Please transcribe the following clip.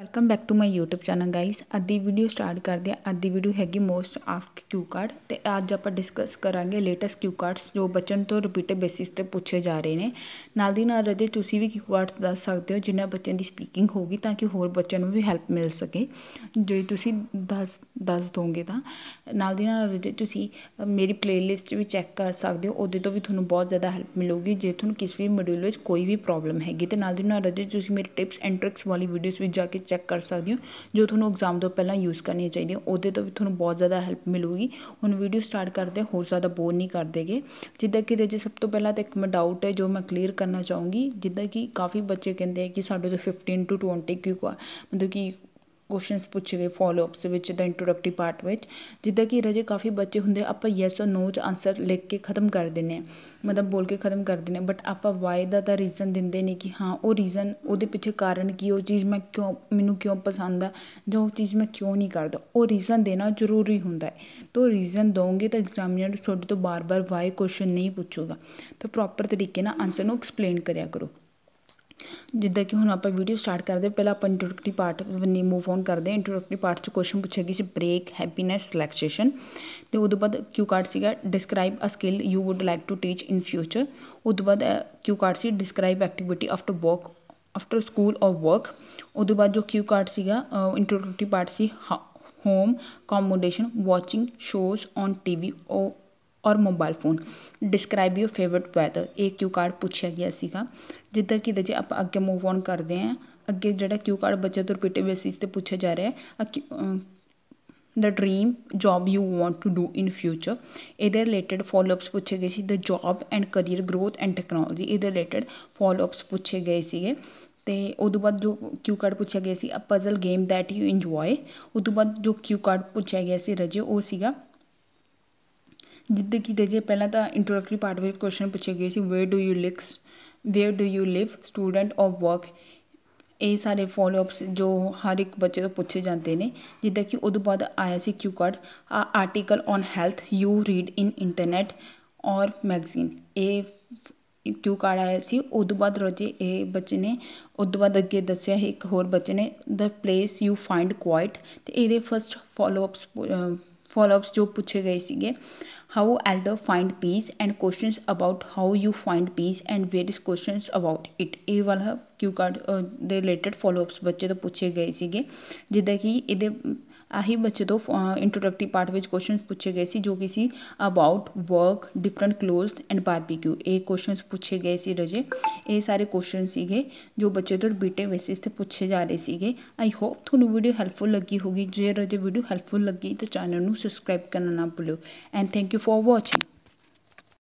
welcome back to my YouTube channel guys ਅੱਜ ਦੀ video start ਕਰਦੇ ਆ ਅੱਜ ਦੀ ਵੀਡੀਓ ਹੈਗੀ ਮੋਸਟ ਆਫ ਕਿਊ ਕਾਰਡ ਤੇ ਅੱਜ ਆਪਾਂ ਡਿਸਕਸ ਕਰਾਂਗੇ ਲੇਟੈਸਟ ਕਿਊ ਕਾਰਡਸ ਜੋ ਬੱਚਨ ਤੋਂ ਰਿਪੀਟਡ ਬੇਸਿਸ ਤੇ ਪੁੱਛੇ ਜਾ ਰਹੇ ਨੇ ਨਾਲ ਦੀ ਨਾਲ ਰਜੇ ਤੁਸੀਂ ਵੀ ਕਿਊ ਕਾਰਡਸ ਦੱਸ ਸਕਦੇ ਹੋ ਜਿੰਨਾ ਬੱਚਿਆਂ ਦੀ ਸਪੀਕਿੰਗ ਹੋਗੀ ਤਾਂ ਕਿ ਹੋਰ ਬੱਚਿਆਂ ਨੂੰ ਵੀ ਹੈਲਪ ਮਿਲ ਸਕੇ ਜੇ ਤੁਸੀਂ ਦੱਸ ਦੱਸ ਦੋਗੇ ਤਾਂ ਨਾਲ ਦੀ ਨਾਲ ਜੇ ਤੁਸੀਂ ਮੇਰੀ ਪਲੇਲਿਸਟ ਵੀ ਚੈੱਕ ਕਰ ਸਕਦੇ ਹੋ ਉਹਦੇ ਤੋਂ ਵੀ ਤੁਹਾਨੂੰ ਬਹੁਤ ਜ਼ਿਆਦਾ ਹੈਲਪ ਮਿਲੂਗੀ ਜੇ ਤੁਹਾਨੂੰ ਕਿਸੇ ਵੀ ਮੋਡਿਊਲ ਵਿੱਚ ਕੋਈ ਵੀ ਪ੍ਰੋਬਲਮ ਹੈਗੀ ਤੇ ਨਾਲ ਦੀ ਨਾਲ ਜੇ ਤੁਸੀਂ ਮੇਰੇ ਟਿਪਸ ਐਂਡ ਟ੍ਰਿਕਸ ਵਾਲੀ ਵੀਡੀਓਜ਼ ਵੀ ਜਾ ਕੇ ਚੈੱਕ ਕਰ ਸਕਦੇ ਹੋ ਜੋ ਤੁਹਾਨੂੰ ਐਗਜ਼ਾਮ ਤੋਂ ਪਹਿਲਾਂ ਯੂਜ਼ ਕਰਨੀਆਂ ਚਾਹੀਦੀਆਂ ਉਹਦੇ ਤੋਂ ਵੀ ਤੁਹਾਨੂੰ ਬਹੁਤ ਜ਼ਿਆਦਾ ਹੈਲਪ ਮਿਲੂਗੀ ਹੁਣ ਵੀਡੀਓ ਸਟਾਰਟ ਕਰਦੇ ਹੋਰ ਜ਼ਿਆਦਾ ਬੋਰ ਨਹੀਂ ਕਰਦੇਗੇ ਜਿੱਦਾਂ ਕਿ ਰਜੇ ਸਭ ਤੋਂ ਪਹਿਲਾਂ ਤਾਂ ਇੱਕ ਮੈਂ ਡਾਊਟ ਹੈ ਜੋ ਮੈਂ ਕਲੀਅਰ ਕਰਨਾ ਚਾਹੂੰਗੀ ਜਿੱਦਾਂ ਕਿ ਕਾਫੀ ਬੱਚੇ ਕਹਿੰਦੇ ਆ ਕਿ ਸਾਡੇ ਤੋਂ 15 ਟੂ 20 ਕਿਉਂ ਮਤਲਬ ਕਿ ਕੁਐਸਚਨਸ ਪੁੱਛੇ ਗਏ ਅਪਸ ਵਿੱਚ ਦਾ ਇੰਟਰੋਡਕਟਿਵ ਪਾਰਟ ਵਿੱਚ ਜਿੱਦਾਂ ਕਿ ਰਜੇ ਕਾਫੀ ਬੱਚੇ ਹੁੰਦੇ ਆਪਾਂ ਯੈਸ অর ਨੋ ਚ ਆਨਸਰ ਲਿਖ ਕੇ ਖਤਮ ਕਰ ਦਿੰਨੇ ਆ ਮਤਲਬ ਬੋਲ ਕੇ ਖਤਮ ਕਰ ਦਿੰਨੇ ਬਟ ਆਪਾਂ ਵਾਈ ਦਾ ਤਾਂ ਰੀਜ਼ਨ ਦਿੰਦੇ ਨਹੀਂ ਕਿ ਹਾਂ ਉਹ ਰੀਜ਼ਨ ਉਹਦੇ ਪਿੱਛੇ ਕਾਰਨ ਕੀ ਉਹ ਚੀਜ਼ ਮੈਂ ਕਿਉਂ ਮੈਨੂੰ ਕਿਉਂ ਪਸੰਦ ਆ ਜਾਂ ਉਹ ਚੀਜ਼ ਮੈਂ ਕਿਉਂ ਨਹੀਂ ਕਰਦਾ ਉਹ ਰੀਜ਼ਨ ਦੇਣਾ ਜ਼ਰੂਰੀ ਹੁੰਦਾ ਹੈ ਤੋ ਰੀਜ਼ਨ ਦੋਗੇ ਤਾਂ ਐਗਜ਼ਾਮੀਨਰ ਤੁਹਾਡੇ ਤੋਂ ਬਾਰ-ਬਾਰ ਵਾਈ ਕੁਐਸਚਨ ਨਹੀਂ ਪੁੱਛੂਗਾ ਤਾਂ ਪ੍ਰੋਪਰ ਤਰੀਕੇ ਨਾਲ ਆਨਸਰ ਨੂੰ ਐਕਸਪਲੇਨ ਕਰਿਆ ਕਰੋ ਜਿੱਦਾਂ ਕਿ ਹੁਣ ਆਪਾਂ ਵੀਡੀਓ ਸਟਾਰਟ ਕਰਦੇ ਪਹਿਲਾਂ ਆਪਾਂ ਇੰਟਰੋਡਕਟਰੀ ਪਾਰਟ ਨੇ ਮੂਵ ਔਨ ਕਰਦੇ ਹਾਂ ਇੰਟਰੋਡਕਟਰੀ ਪਾਰਟ 'ਚ ਕੁਐਸਚਨ ਪੁੱਛਿਆ ਗਿਆ ਸੀ ਬ੍ਰੇਕ ਹੈਪੀਨੈਸ ਰਿਲੈਕਸੇਸ਼ਨ ਤੇ ਉਦੋਂ ਬਾਅਦ ਕਿਊ ਕਾਰਡ ਸੀਗਾ describe a skill you would like to teach in future ਉਦੋਂ ਬਾਅਦ ਕਿਊ ਕਾਰਡ ਸੀ describe activity after work after school or work ਉਦੋਂ ਬਾਅਦ ਜੋ ਕਿਊ ਕਾਰਡ ਸੀਗਾ ਇੰਟਰੋਡਕਟਰੀ ਪਾਰਟ ਸੀ home accommodation watching shows on TV or or mobile phone describe you favourite weather ਇਹ cue card ਪੁੱਛਿਆ ਗਿਆ ਸੀਗਾ ਜਿੱਦਾਂ ਕਿ ਜੇ ਆਪਾਂ ਅੱਗੇ ਮੂਵ ਔਨ ਕਰਦੇ ਆਂ ਅੱਗੇ ਜਿਹੜਾ ਕਿਊ ਕਾਰਡ ਬੱਚਿਆਂ ਤੋਂ ਬੇਸਿਸ ਤੇ ਪੁੱਛਿਆ ਜਾ ਰਿਹਾ ਹੈ the dream job you want to do in future ਇਹਦੇ ਰਿਲੇਟਡ ਫਾਲੋਅਪਸ ਪੁੱਛੇ ਗਏ ਸੀ the job and career growth and technology ਇਹਦੇ ਰਿਲੇਟਡ ਫਾਲੋਅਪਸ ਪੁੱਛੇ ਗਏ ਸੀਗੇ ਤੇ ਉਦੋਂ ਬਾਅਦ ਜੋ ਕਿਊ ਕਾਰਡ ਪੁੱਛਿਆ ਗਿਆ ਸੀ a puzzle game that you enjoy ਉਦੋਂ ਬਾਅਦ ਜੋ ਕਿਊ ਕਾਰਡ ਪੁੱਛਿਆ ਗਿਆ ਸੀ ਰਜੇ ਉਹ ਸੀਗਾ ਜਿੱਦਾਂ ਕਿ ਰਾਜੇ ਪਹਿਲਾਂ ਤਾਂ ਇੰਟਰੋਡਕਟਰੀ ਪਾਰਟ ਵਿੱਚ ਕੁਐਸਚਨ ਪੁੱਛੇ ਗਏ ਸੀ where do you lives where do you live student of work ਇਹ ਸਾਰੇ ਫੋਲੋਅਪਸ ਜੋ ਹਰ ਇੱਕ ਬੱਚੇ ਤੋਂ ਪੁੱਛੇ ਜਾਂਦੇ ਨੇ ਜਿੱਦਾਂ ਕਿ ਉਦੋਂ ਬਾਅਦ ਆਇਆ ਸੀ cue card a article on health you read in internet or magazine ਇਹ ਕਿਊ ਕਾਰਡ ਆਇਆ ਸੀ ਉਦੋਂ ਬਾਅਦ ਰੋਜੇ ਇਹ ਬੱਚੇ ਨੇ ਉਦੋਂ ਬਾਅਦ ਅੱਗੇ ਦੱਸਿਆ ਇੱਕ ਹੋਰ ਬੱਚੇ ਨੇ the place you find quiet ਤੇ ਇਹਦੇ ਫਸਟ ਫਾਲੋਅਪਸ ਅਪਸ ਜੋ ਪੁੱਛੇ ਗਏ ਸੀਗੇ how elder find peace and questions about how you find peace and various questions about it ਇਹ ਵਾਲਾ ਕਿਊ ਕਾਰਡ ਦੇ ਰਿਲੇਟਡ ups ਬੱਚੇ ਤੋਂ ਪੁੱਛੇ ਗਏ ਸੀਗੇ ਜਿੱਦਾਂ ਕਿ ਇਹਦੇ ਆਹੀ ਬੱਚੇ ਤੋਂ ਇੰਟਰੋਡਕਟਿਵ ਪਾਰਟ ਵਿੱਚ ਕੁਐਸਚਨਸ ਪੁੱਛੇ ਗਏ ਸੀ ਜੋ ਕਿ ਸੀ about work different clothes and barbecue ਇਹ ਕੁਐਸਚਨਸ ਪੁੱਛੇ ਗਏ ਸੀ ਰਜੇ ਇਹ ਸਾਰੇ ਕੁਐਸਚਨ ਸੀਗੇ ਜੋ ਬੱਚੇ ਤੋਂ ਬੀਟੇ ਬੇਸਿਸ ਤੇ ਪੁੱਛੇ ਜਾ ਰਹੇ ਸੀਗੇ ਆਈ ਹੋਪ ਤੁਹਾਨੂੰ ਵੀਡੀਓ ਹੈਲਪਫੁਲ ਲੱਗੀ ਹੋਗੀ ਜੇ ਰਜੇ ਵੀਡੀਓ ਹੈਲਪਫੁਲ ਲੱਗੀ ਤਾਂ ਚੈਨਲ ਨੂੰ ਸਬਸਕ੍ਰਾਈਬ ਕਰਨਾ ਨਾ ਭੁੱਲੋ and thank you for watching